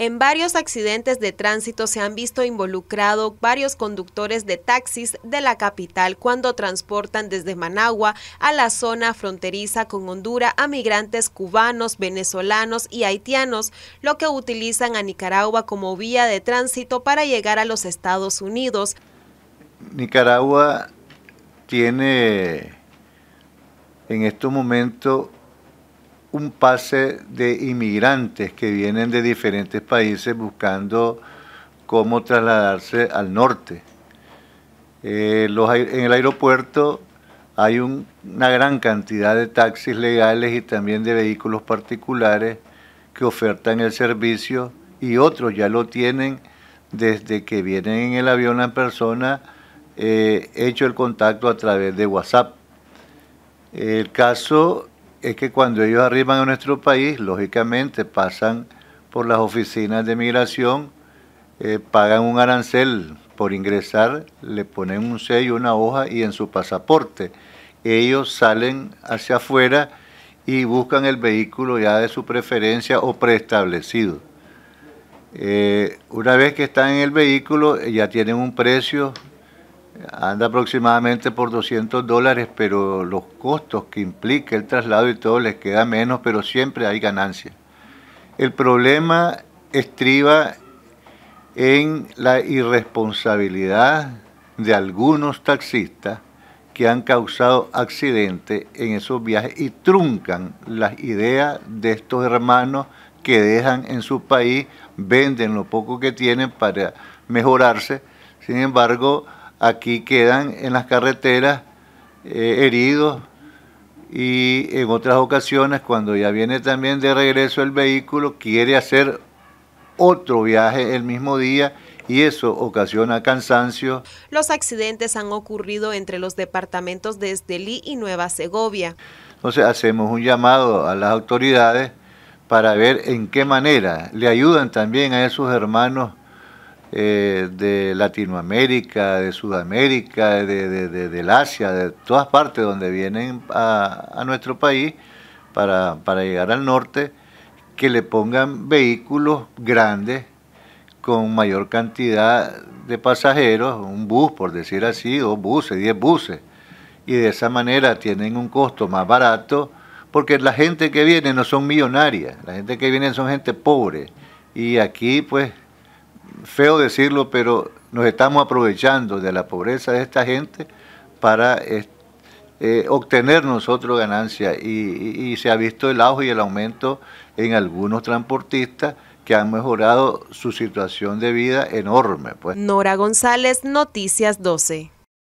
En varios accidentes de tránsito se han visto involucrados varios conductores de taxis de la capital cuando transportan desde Managua a la zona fronteriza con Honduras a migrantes cubanos, venezolanos y haitianos, lo que utilizan a Nicaragua como vía de tránsito para llegar a los Estados Unidos. Nicaragua tiene en estos momentos un pase de inmigrantes que vienen de diferentes países buscando cómo trasladarse al norte. Eh, en el aeropuerto hay una gran cantidad de taxis legales y también de vehículos particulares que ofertan el servicio y otros ya lo tienen desde que vienen en el avión en persona, eh, hecho el contacto a través de WhatsApp. El caso es que cuando ellos arriban a nuestro país, lógicamente pasan por las oficinas de migración, eh, pagan un arancel por ingresar, le ponen un sello, una hoja y en su pasaporte. Ellos salen hacia afuera y buscan el vehículo ya de su preferencia o preestablecido. Eh, una vez que están en el vehículo, ya tienen un precio, anda aproximadamente por 200 dólares, pero los costos que implica el traslado y todo les queda menos, pero siempre hay ganancia. El problema estriba en la irresponsabilidad de algunos taxistas que han causado accidentes en esos viajes y truncan las ideas de estos hermanos que dejan en su país, venden lo poco que tienen para mejorarse. Sin embargo, aquí quedan en las carreteras eh, heridos y en otras ocasiones cuando ya viene también de regreso el vehículo quiere hacer otro viaje el mismo día y eso ocasiona cansancio. Los accidentes han ocurrido entre los departamentos de Estelí y Nueva Segovia. Entonces hacemos un llamado a las autoridades para ver en qué manera le ayudan también a esos hermanos eh, de Latinoamérica, de Sudamérica, de, del Asia, de todas partes donde vienen a, nuestro país para, para, llegar al norte, que le pongan vehículos grandes con mayor cantidad de pasajeros, un bus por decir así, dos buses, diez buses, y de esa manera tienen un costo más barato, porque la gente que viene no son millonarias, la gente que viene son gente pobre, y aquí pues feo decirlo, pero nos estamos aprovechando de la pobreza de esta gente para eh, obtener nosotros ganancias. Y, se ha visto el auge y el aumento en algunos transportistas que han mejorado su situación de vida enorme. Pues. Nora González, Noticias 12.